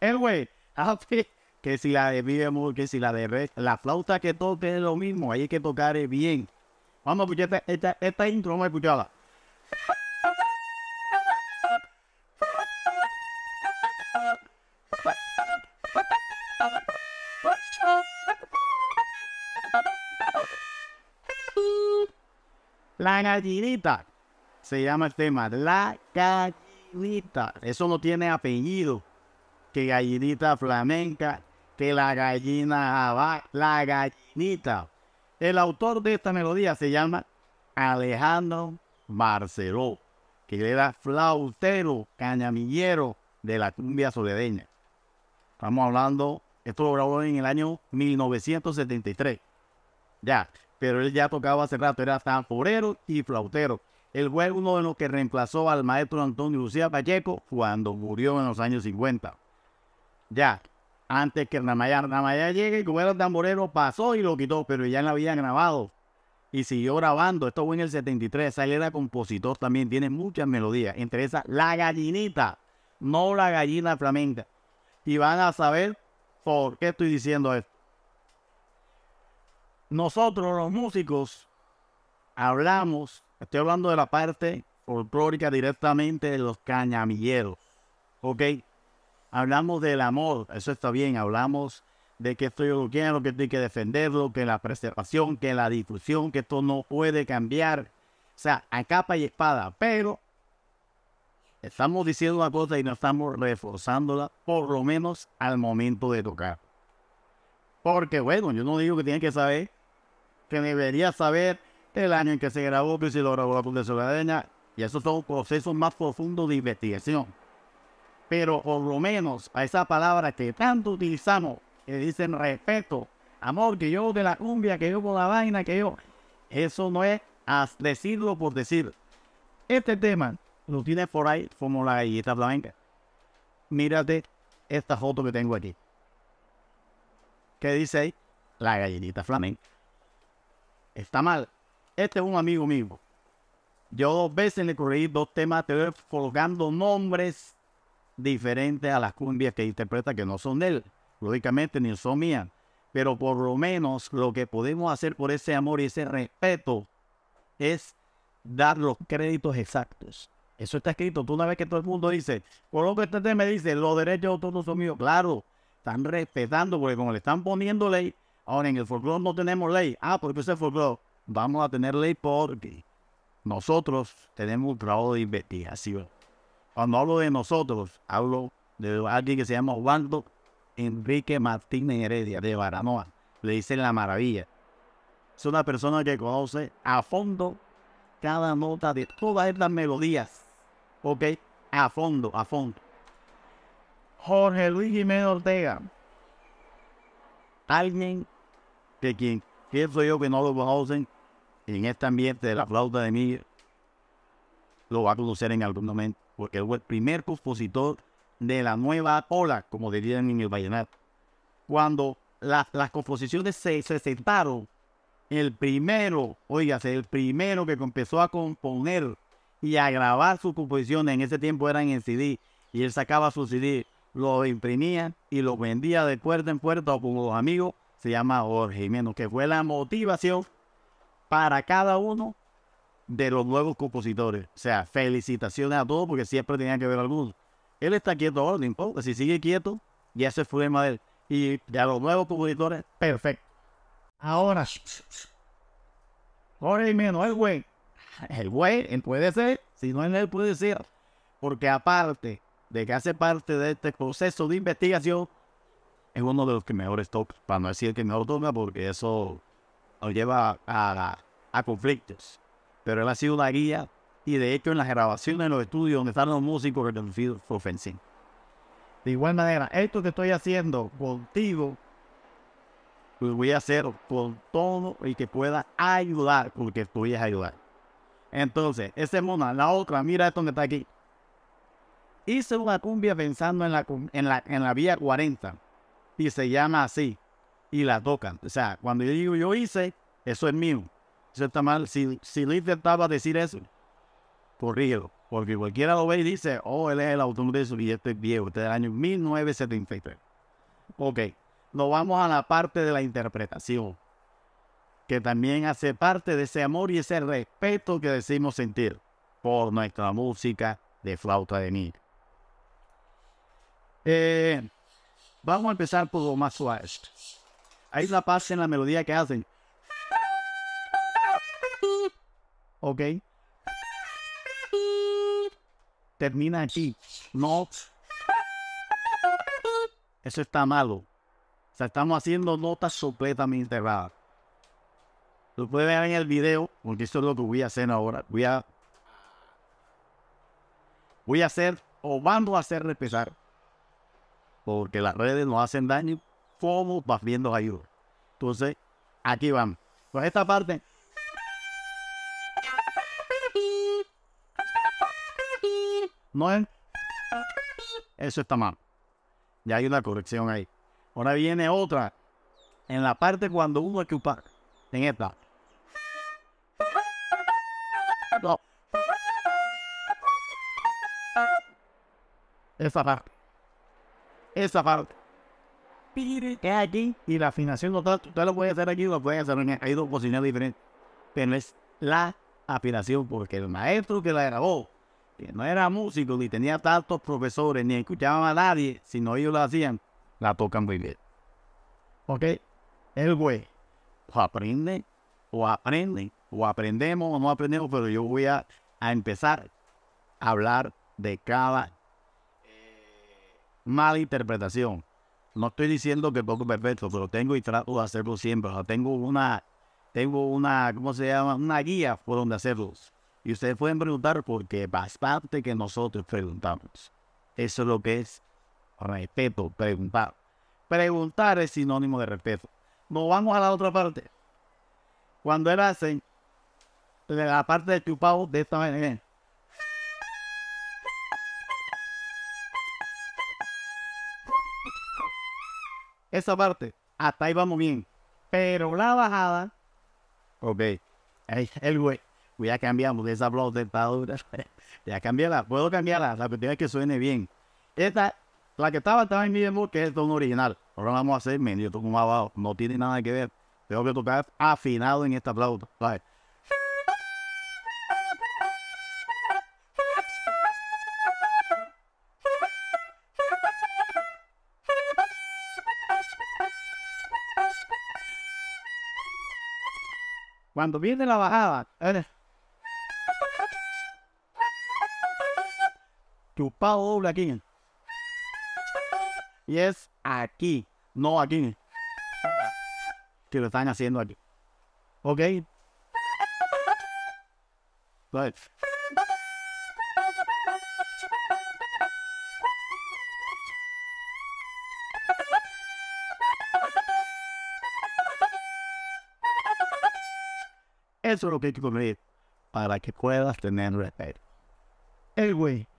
El güey, ah, que si la de que si la de la flauta que toque es lo mismo, hay que tocar bien. Vamos a escuchar esta, intro, vamos a escucharla. La gallinita se llama el tema La Gallinita. Eso no tiene apellido. Que gallinita flamenca, que la gallina va, la gallinita. El autor de esta melodía se llama Alejandro Barceló, que era flautero, cañamillero de la cumbia soledeña. Estamos hablando, esto lo grabó en el año 1973. Ya, pero él ya tocaba hace rato, era forero y flautero el fue uno de los que reemplazó al maestro Antonio Lucía Pacheco cuando murió en los años 50. Ya, antes que la Ramayá llegue, el el tamborero pasó y lo quitó, pero ya lo habían grabado y siguió grabando. Esto fue en el 73. Él era compositor también, tiene muchas melodías. Entre esas, La Gallinita, no la gallina flamenca. Y van a saber por qué estoy diciendo esto. Nosotros, los músicos, hablamos Estoy hablando de la parte folclórica directamente de los cañamilleros. ¿Ok? Hablamos del amor, eso está bien. Hablamos de que esto yo lo quiero, que hay que defenderlo, que la preservación, que la difusión, que esto no puede cambiar. O sea, a capa y espada. Pero estamos diciendo una cosa y no estamos reforzándola, por lo menos al momento de tocar. Porque bueno, yo no digo que tienen que saber, que debería saber el año en que se pues y lo grabó la Fundación y esos son procesos más profundos de investigación. Pero por lo menos a esa palabra que tanto utilizamos, que dicen respeto, amor, que yo de la cumbia, que yo por la vaina, que yo. Eso no es decirlo por decir. Este tema lo tiene por ahí como la gallinita flamenca Mírate esta foto que tengo aquí. ¿Qué dice La gallinita flamenca. Está mal. Este es un amigo mío. Yo dos veces le corregí dos temas te voy colocando nombres diferentes a las cumbias que interpreta que no son de él. Lógicamente ni son mías. Pero por lo menos lo que podemos hacer por ese amor y ese respeto es dar los créditos exactos. Eso está escrito. Tú una vez que todo el mundo dice, por lo que este me dice, los derechos de todos son míos. Claro, están respetando porque como le están poniendo ley, ahora en el folclore no tenemos ley. Ah, porque ese folclore vamos a tener ley porque nosotros tenemos un trabajo de investigación. Cuando hablo de nosotros, hablo de alguien que se llama Waldo Enrique Martínez Heredia de Baranoa. Le dicen la maravilla. Es una persona que conoce a fondo cada nota de todas estas melodías. ¿Ok? A fondo, a fondo. Jorge Luis Jiménez Ortega. Alguien que quien soy yo que no lo conocen, en este ambiente de la flauta de mí lo va a conocer en algún momento, porque fue el primer compositor de la nueva ola, como dirían en el vallenato. Cuando las composiciones se, sentaron, el primero, oígase, el primero que empezó a componer y a grabar sus composiciones, en ese tiempo eran en CD, y él sacaba su CD, lo imprimía y lo vendía de puerta en puerta o con los amigos, se llama Jorge Jiménez, que fue la motivación para cada uno de los nuevos compositores. O sea, felicitaciones a todos porque siempre tenían que ver algunos. Él está quieto ahora, no importa. Si sigue quieto, ya se fue el tema de Y de los nuevos compositores, perfecto. Ahora, ahora y menos el güey. El güey, él puede ser, si no es él puede ser. Porque aparte de que hace parte de este proceso de investigación, es uno de los que mejores toca, para no decir que mejor toma, porque eso nos lleva a, conflictos. Pero él ha sido la guía y de hecho en las grabaciones, en los estudios donde están los músicos, reconocidos sido ofensivos De igual manera, esto que estoy haciendo contigo, lo voy a hacer con todo y que pueda ayudar, porque tú a ayudar. Entonces, ese mono La otra, mira esto que está aquí. Hice una cumbia pensando en la, en la vía 40 y se llama así, y la tocan. O sea, cuando yo digo yo hice, eso es mío. Eso está mal. Si, si le intentaba decir eso, corrígelo. Porque cualquiera lo ve y dice, oh, él es el autor de su billete viejo, este es del año 1973. Ok, nos vamos a la parte de la interpretación, que también hace parte de ese amor y ese respeto que decimos sentir por nuestra música de flauta de Nick. Eh, vamos a empezar por lo más suave. Ahí la paz en la melodía que hacen. Ok. Termina aquí. No. Eso está malo. O sea, estamos haciendo notas completamente raras. Lo pueden ver en el video, porque esto es lo que voy a hacer ahora. Voy a. Voy a hacer, o vamos a hacer empezar. Porque las redes nos hacen daño cómo vas viendo ayuda. Entonces, aquí vamos. Pues esta parte. ¿No es? Eso está mal. Ya hay una corrección ahí. Ahora viene otra. En la parte cuando uno que par. En esta. No. Esa parte. Esa parte es aquí y la afinación total, usted lo puede hacer aquí lo puede hacer en Hay dos posiciones diferentes. Pero es la afinación, porque el maestro que la grabó, que no era músico ni tenía tantos profesores, ni escuchaba a nadie, sino ellos lo hacían, la tocan muy bien. ¿Ok? El güey, o aprende, o aprende, o aprendemos o no aprendemos, pero yo voy a, a empezar a hablar de cada eh, mala interpretación no estoy diciendo que poco perfecto, pero tengo y trato de hacerlo siempre. tengo una, tengo una, ¿cómo se llama? Una guía por donde hacerlos. Y ustedes pueden preguntar porque parte que nosotros preguntamos. Eso es lo que es respeto, preguntar. Preguntar es sinónimo de respeto. Nos vamos a la otra parte. Cuando él hace la parte de chupado de esta manera, Esa parte, hasta ahí vamos bien. Pero la bajada, ok, el güey, pues ya cambiamos de esa voy ya cambiarla, puedo cambiarla, la cuestión es que suene bien. Esta, la que estaba, estaba en mi demo, que es el tono original. Ahora vamos a hacer medio toco más abajo, no tiene nada que ver. Tengo que tocar afinado en esta flauta, ¿sabes? Cuando viene la bajada, tu eh. chupado doble aquí. Y es aquí, no aquí. Que lo están haciendo aquí. ¿Ok? Pues, Eso es lo que hay que comer para que puedas tener respeto. El güey